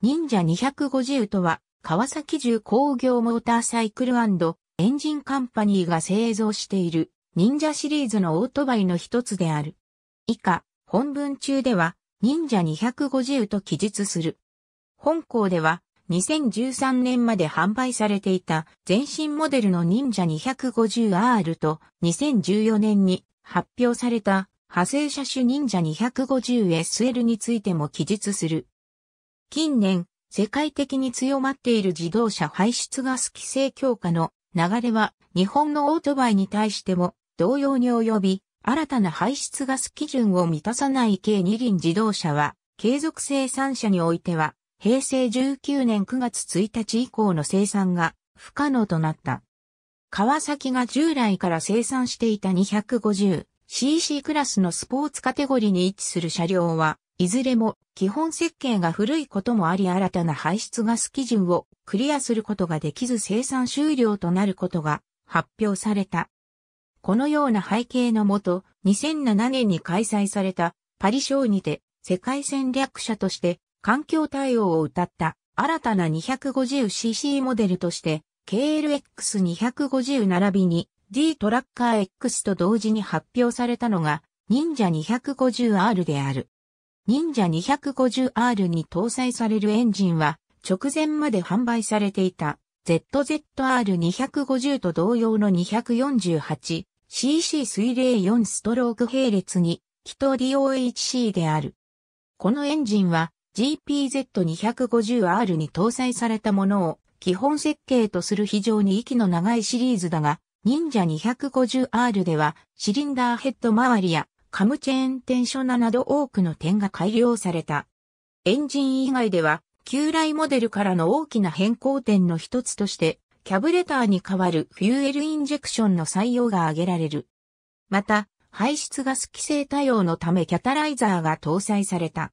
忍者250とは、川崎重工業モーターサイクルエンジンカンパニーが製造している忍者シリーズのオートバイの一つである。以下、本文中では、忍者250と記述する。本校では、2013年まで販売されていた全身モデルの忍者 250R と2014年に発表された派生車種忍者 250SL についても記述する。近年、世界的に強まっている自動車排出ガス規制強化の流れは日本のオートバイに対しても同様に及び、新たな排出ガス基準を満たさない軽二輪自動車は、継続生産者においては、平成19年9月1日以降の生産が不可能となった。川崎が従来から生産していた 250cc クラスのスポーツカテゴリーに位置する車両は、いずれも基本設計が古いこともあり新たな排出ガス基準をクリアすることができず生産終了となることが発表された。このような背景のもと、2007年に開催されたパリ賞にて世界戦略者として環境対応を謳った新たな 250cc モデルとして KLX250 並びに D トラッカー X と同時に発表されたのが忍者 250R である。忍者 250R に搭載されるエンジンは直前まで販売されていた ZZR250 と同様の 248cc 水冷4ストローク並列に気筒 DOHC である。このエンジンは GPZ250R に搭載されたものを基本設計とする非常に息の長いシリーズだが、忍者 250R ではシリンダーヘッド周りやカムチェーンテンショナなど多くの点が改良された。エンジン以外では、旧来モデルからの大きな変更点の一つとして、キャブレターに代わるフューエルインジェクションの採用が挙げられる。また、排出ガス規制対応のためキャタライザーが搭載された。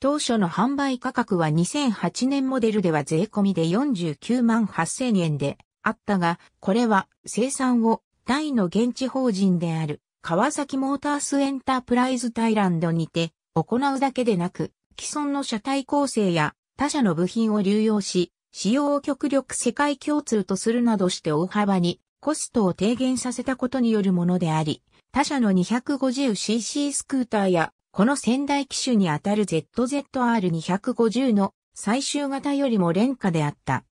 当初の販売価格は2008年モデルでは税込みで49万8000円であったが、これは生産をタイの現地法人である川崎モータースエンタープライズタイランドにて行うだけでなく、既存の車体構成や他社の部品を流用し、使用を極力世界共通とするなどして大幅にコストを低減させたことによるものであり、他社の 250cc スクーターや、この仙台機種にあたる ZZR250 の最終型よりも廉価であった。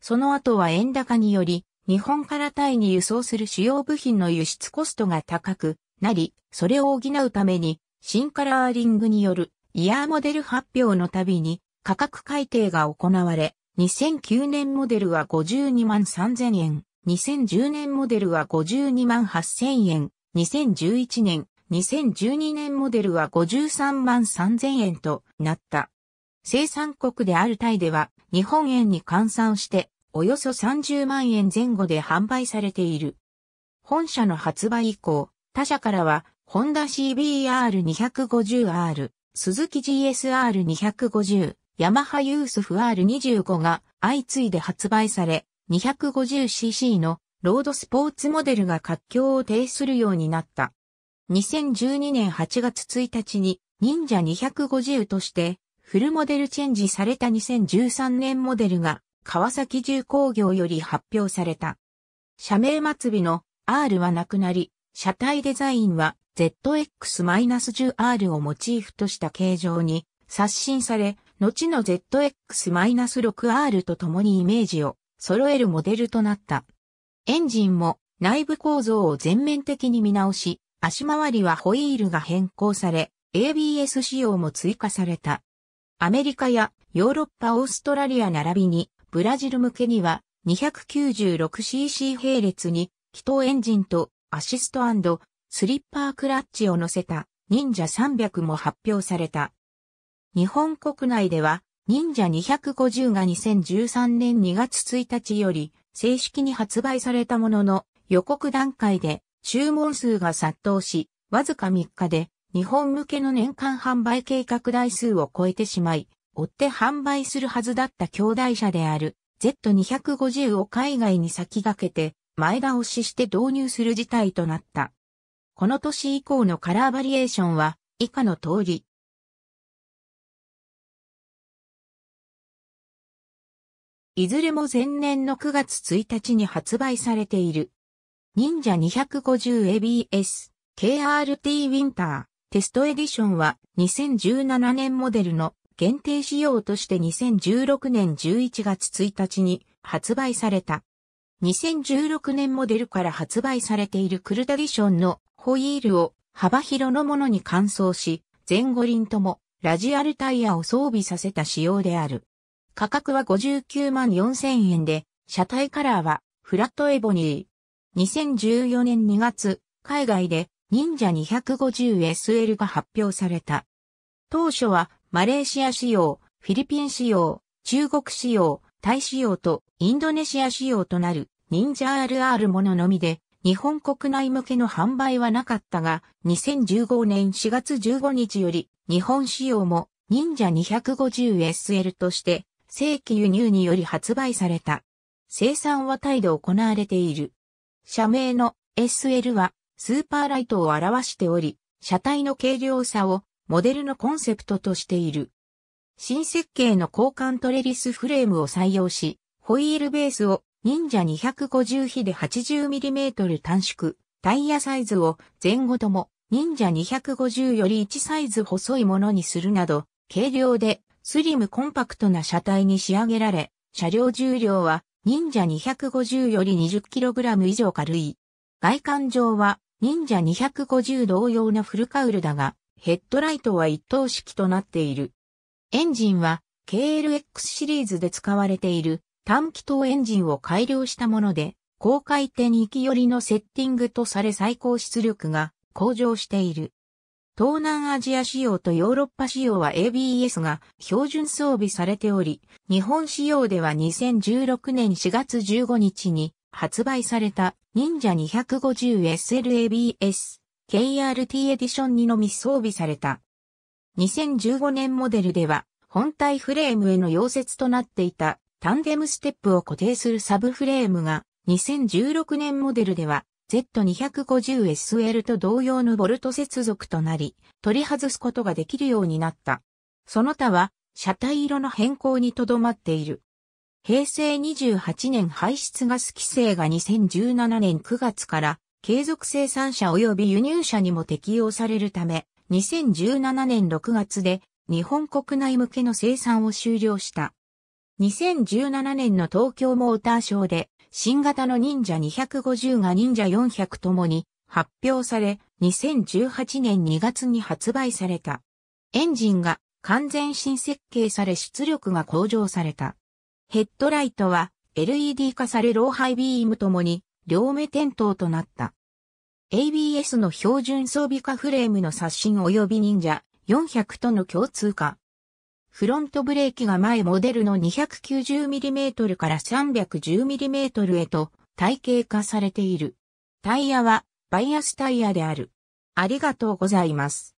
その後は円高により、日本からタイに輸送する主要部品の輸出コストが高くなり、それを補うために、新カラーリングによるイヤーモデル発表のたびに価格改定が行われ、2009年モデルは52万3000円、2010年モデルは52万8000円、2011年、2012年モデルは53万3000円となった。生産国であるタイでは日本円に換算しておよそ30万円前後で販売されている。本社の発売以降、他社からは、ホンダ CBR250R、鈴木 GSR250、ヤマハユースフ R25 が相次いで発売され、250cc のロードスポーツモデルが活況を呈するようになった。2012年8月1日に忍者250としてフルモデルチェンジされた2013年モデルが川崎重工業より発表された。社名末尾の R はなくなり、車体デザインは ZX-10R をモチーフとした形状に刷新され、後の ZX-6R と共にイメージを揃えるモデルとなった。エンジンも内部構造を全面的に見直し、足回りはホイールが変更され、ABS 仕様も追加された。アメリカやヨーロッパオーストラリア並びにブラジル向けには 296cc 並列に気筒エンジンとアシストスリッパークラッチを乗せた忍者300も発表された。日本国内では忍者250が2013年2月1日より正式に発売されたものの予告段階で注文数が殺到し、わずか3日で日本向けの年間販売計画台数を超えてしまい、追って販売するはずだった兄弟車である Z250 を海外に先駆けて前倒しして導入する事態となった。この年以降のカラーバリエーションは以下の通り。いずれも前年の9月1日に発売されている。忍者 250ABS KRT ウィンターテストエディションは2017年モデルの限定仕様として2016年11月1日に発売された。2016年モデルから発売されているクルダディションのホイールを幅広のものに換装し、前後輪ともラジアルタイヤを装備させた仕様である。価格は59万4000円で、車体カラーはフラットエボニー。2014年2月、海外で忍者 250SL が発表された。当初はマレーシア仕様、フィリピン仕様、中国仕様、タイ仕様とインドネシア仕様となる忍者 RR もののみで、日本国内向けの販売はなかったが、2015年4月15日より、日本仕様も忍者 250SL として、正規輸入により発売された。生産はタイで行われている。社名の SL はスーパーライトを表しており、車体の軽量さをモデルのコンセプトとしている。新設計の交換トレリスフレームを採用し、ホイールベースを忍者250比で 80mm 短縮、タイヤサイズを前後とも忍者250より1サイズ細いものにするなど、軽量でスリムコンパクトな車体に仕上げられ、車両重量は忍者250より 20kg 以上軽い。外観上は忍者250同様のフルカウルだが、ヘッドライトは一等式となっている。エンジンは KLX シリーズで使われている短気筒エンジンを改良したもので、高回転域寄りのセッティングとされ最高出力が向上している。東南アジア仕様とヨーロッパ仕様は ABS が標準装備されており、日本仕様では2016年4月15日に発売された忍者 250SLABS KRT エディションにのみ装備された。2015年モデルでは、本体フレームへの溶接となっていたタンデムステップを固定するサブフレームが、2016年モデルでは Z250SL と同様のボルト接続となり、取り外すことができるようになった。その他は、車体色の変更にとどまっている。平成28年排出ガス規制が2017年9月から継続生産者及び輸入者にも適用されるため、2017年6月で日本国内向けの生産を終了した。2017年の東京モーターショーで新型の忍者250が忍者400ともに発表され、2018年2月に発売された。エンジンが完全新設計され出力が向上された。ヘッドライトは LED 化され老廃ビームともに両目点灯となった。ABS の標準装備化フレームの刷新及び忍者400との共通化。フロントブレーキが前モデルの 290mm から 310mm へと体系化されている。タイヤはバイアスタイヤである。ありがとうございます。